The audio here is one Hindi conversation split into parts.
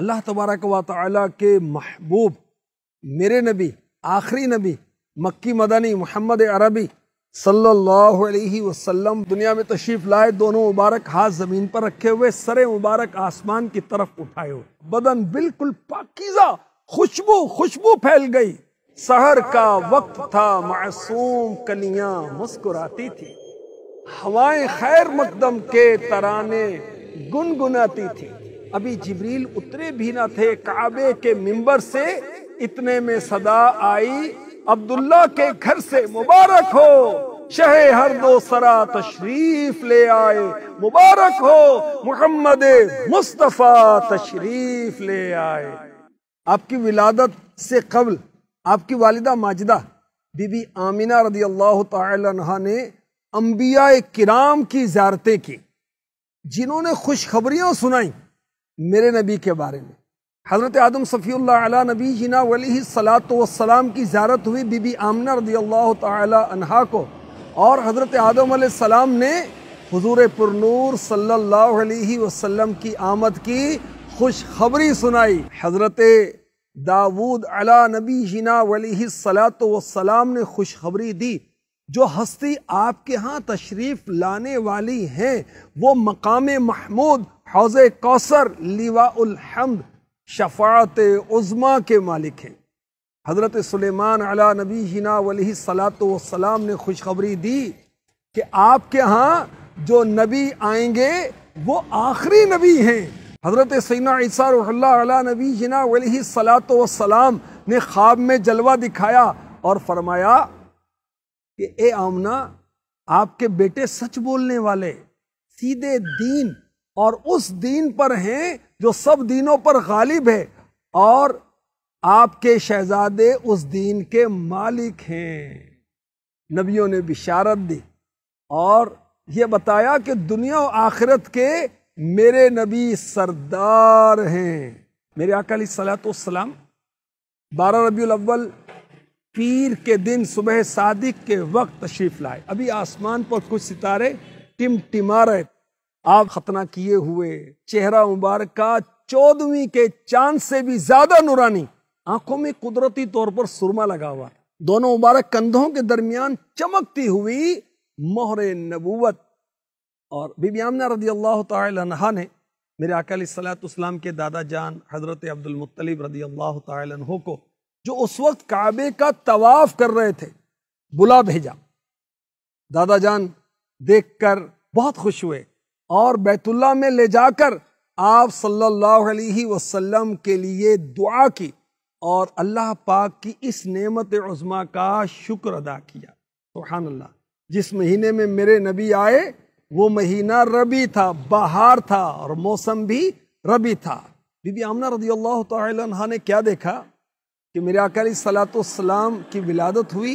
अल्लाह तबारक व के महबूब मेरे नबी आखिरी नबी मक्की मदनी मोहम्मद अरबी सल्लल्लाहु अलैहि वसल्लम दुनिया में तशरीफ लाए दोनों मुबारक हाथ ज़मीन पर रखे हुए सरे मुबारक आसमान की तरफ उठाए हुए बदन बिल्कुल पाकिजा खुशबू खुशबू फैल गई शहर का वक्त था मासूम कलियां मुस्कुराती थी हवाएं खैर मकदम के तराने गुनगुनाती थी अभी जिब्रील उतरे भी ना थे काबे के मिंबर से इतने में सदा आई अब्दुल्ला के घर से मुबारक हो शहे हर दो सरा तशरीफ ले आए मुबारक हो मुहम्मद मुस्तफ़ा तशरीफ ले आए आपकी विलादत से कबल आपकी वालिदा माजिदा बीबी आमिना रदी अल्लाह तहा ने अम्बिया किराम की ज्यारतें की जिन्होंने खुशखबरियां सुनाई मेरे नबी के बारे में हज़रत आदम सफ़ी नबी जिना वली सलातम की ज्यारत हुई बीबी आमना रदी अल्लाह तहा को और हज़रत आदम सलाम ने हजूर पुरनूर सल्ला वसलम की आमद की खुशखबरी सुनाई हज़रत दाऊद अला नबी जिना वली सलात वसलाम ने खुशखबरी दी जो हस्ती आपके यहाँ तशरीफ़ लाने वाली हैं वो मकाम महमूद हौज कौसर लिवा शफात उज़मा के मालिक हैं हज़रत सलेमान अला नबी हिना वली सलात ने खुशखबरी दी कि आपके यहाँ जो नबी आएंगे वो आखिरी नबी हैं हज़रत सैना नबी हिना वली सलात ने ख्वाब में जलवा दिखाया और फरमाया कि ए आमना आपके बेटे सच बोलने वाले सीधे दीन और उस दीन पर हैं जो सब दीनों पर गालिब है और आपके शहजादे उस दीन के मालिक हैं नबियों ने बिशारत दी और ये बताया कि दुनिया और आखिरत के मेरे नबी सरदार हैं मेरे अकल सलाम बारह रबी अव्वल पीर के दिन सुबह सादिक के वक्त तशरीफ़ लाए अभी आसमान पर कुछ सितारे टिमटिमा रहे आप खतना किए हुए चेहरा मुबारक का चौदहवीं के चांद से भी ज्यादा नुरानी आंखों में कुदरती तौर पर सुरमा लगा हुआ दोनों मुबारक कंधों के दरमियान चमकती हुई मोहर नबूवत और बिबियामना रदी अल्लाह तहा ने मेरे अकल के दादा जान हजरत मुतलिब रदी अल्लाह तहों को जो उस वक्त काबे का तवाफ़ कर रहे थे बुला भेजा दादा जान देख कर बहुत खुश हुए और बैतुल्ला में ले जाकर आप सल्लल्लाहु अलैहि वसल्लम के लिए दुआ की और अल्लाह पाक की इस नेमत उज़मा का शुक्र अदा किया अल्लाह जिस महीने में मेरे नबी आए वो महीना रबी था बहार था और मौसम भी रबी था बीबी आमना रदी अल्लाह तहा ने क्या देखा कि मेरे अकाली सलातम की विलादत हुई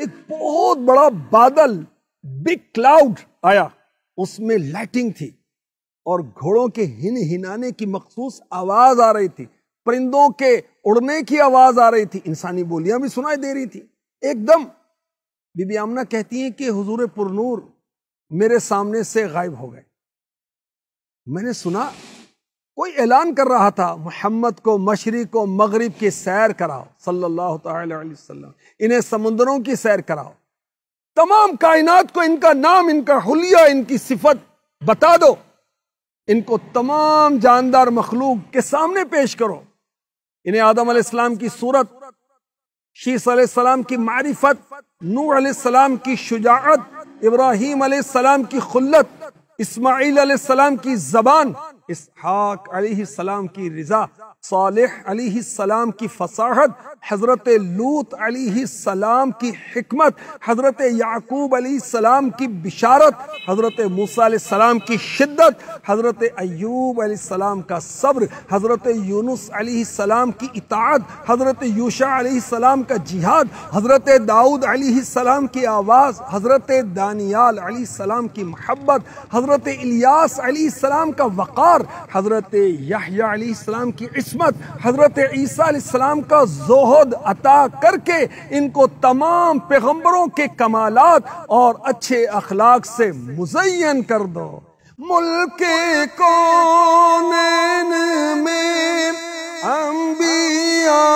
एक बहुत बड़ा बादल बिग क्लाउड आया उसमें लाइटिंग थी और घोड़ों के हिन हिनाने की मखसूस आवाज आ रही थी परिंदों के उड़ने की आवाज आ रही थी इंसानी बोलियां भी सुनाई दे रही थी एकदम बीबी आमना कहती हैं कि हुजूर पुरनूर मेरे सामने से गायब हो गए मैंने सुना कोई ऐलान कर रहा था मोहम्मद को मशरक को मगरब की सैर कराओ सल्लल्लाहु अलैहि वसल्लम इन्हें समुद्रों की सैर कराओ तमाम कायनात को इनका नाम इनका हुलिया इनकी सिफत बता दो इनको तमाम जानदार मखलूक के सामने पेश करो इन्हें आदम आदम की सूरत शीस की मारिफत नूह सलाम की शुजात इब्राहिम सलाम की खुल्लत इस्माईल सलाम की जबान इसहाक सलाम की रिजा सालिह सलाम की फसाहत हज़रत लूत सलाम की हमत हज़रत याकूब सलाम की बिशारत हज़रत मूसा सलाम की शिद्दत हज़रत अयूब सलाम का सब्र हज़रत यूनुस सलाम की इताद हज़रत यूशा सलाम का जिहाद हज़रत दाऊद सलाम की आवाज़ हज़रत दानियाल सलाम की महब्बत हज़रत इलियास सलाम का वक़ार हज़रत यहया सलाम की किस्मत हज़रत ईसीम का जोहद अता करके इनको तमाम पैगम्बरों के कमालत और अच्छे अखलाक से मुजयन कर दो मुल्क को अम्बिया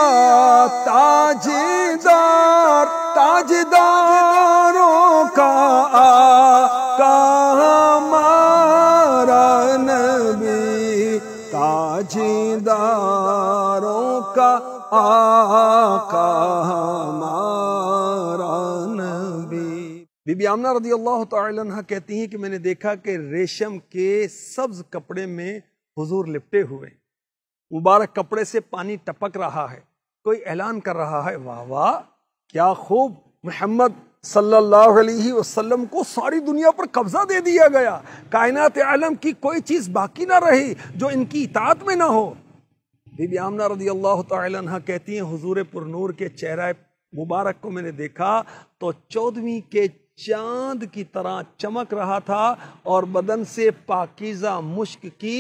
ताजदार ताजदार बीबी आमना रजी अल्लाह तह कहती हैं कि मैंने देखा कि रेशम के सब्ज कपड़े में हुजूर लिपटे हुए मुबारक कपड़े से पानी टपक रहा है कोई ऐलान कर रहा है वाह वाह क्या खूब मोहम्मद सल्लल्लाहु अलैहि वसल्लम को सारी दुनिया पर कब्जा दे दिया गया कायनात आलम की कोई चीज़ बाकी ना रही जो इनकी इतात में ना हो बीबी आमना रदी अल्लाह तह कहती हैं हुजूर पुरनूर के चेहरा मुबारक को मैंने देखा तो चौदहवीं के चांद की तरह चमक रहा था और बदन से पाकिज़ा मुश्क की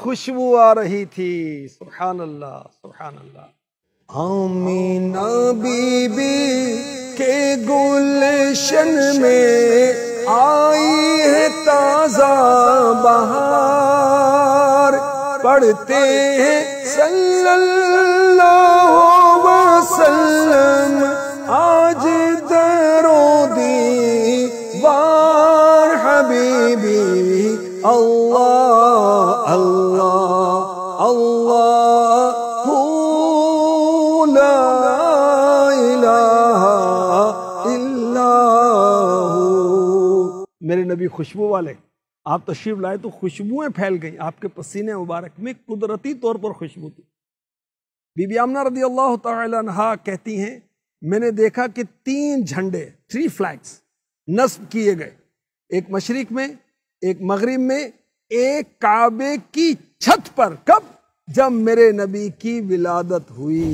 खुशबू आ रही थी सुबहान अल्लाह सुबहान अल्लाह आमीना बीबी के गुलशन में आई है ताज़ा बहार पढ़ते हैं सल्लल्लाहु वसल्लम आज दरोदी बार हबीबी अल्लाह अल्लाह अल्लाह इल्ला मेरे नबी खुशबू वाले आप तशरीफ लाए तो खुशबुएं फैल गई आपके पसीने मुबारक में कुदरती तौर पर खुशबू थी बीबी आमना रदी अल्लाह तहा कहती हैं मैंने देखा कि तीन झंडे थ्री फ्लैग्स नस्ब किए गए एक मशरक में एक मगरब में एक काबे की छत पर कब जब मेरे नबी की विलादत हुई